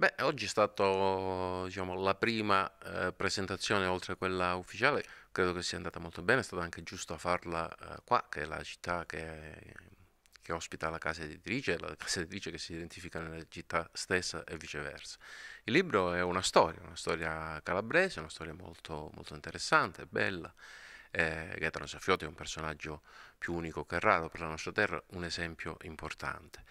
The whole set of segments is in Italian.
Beh, oggi è stata diciamo, la prima eh, presentazione oltre a quella ufficiale, credo che sia andata molto bene, è stato anche giusto farla eh, qua, che è la città che, che, ospita la casa editrice, la casa editrice che si identifica nella città stessa e viceversa. Il libro è una storia, una storia calabrese, una storia molto, molto interessante, bella. Eh, Gaetano Safiotti è un personaggio più unico che raro per la nostra terra, un esempio importante.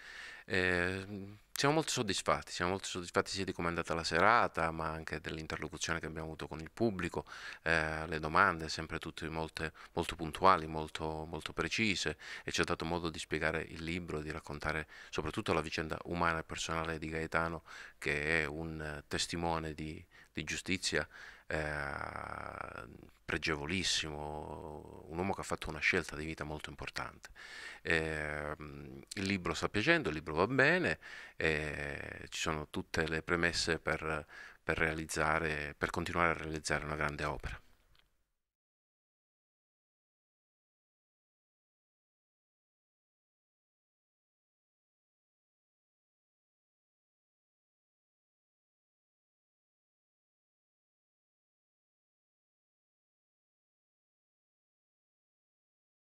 Eh, siamo molto soddisfatti, siamo molto soddisfatti sia di come è andata la serata, ma anche dell'interlocuzione che abbiamo avuto con il pubblico, eh, le domande sempre tutte molte, molto puntuali, molto, molto, precise e ci ha dato modo di spiegare il libro, di raccontare soprattutto la vicenda umana e personale di Gaetano che è un testimone di, di giustizia eh, pregevolissimo, un uomo che ha fatto una scelta di vita molto importante. Eh, il libro sta piacendo, il libro va bene, eh, ci sono tutte le premesse per, per, per continuare a realizzare una grande opera.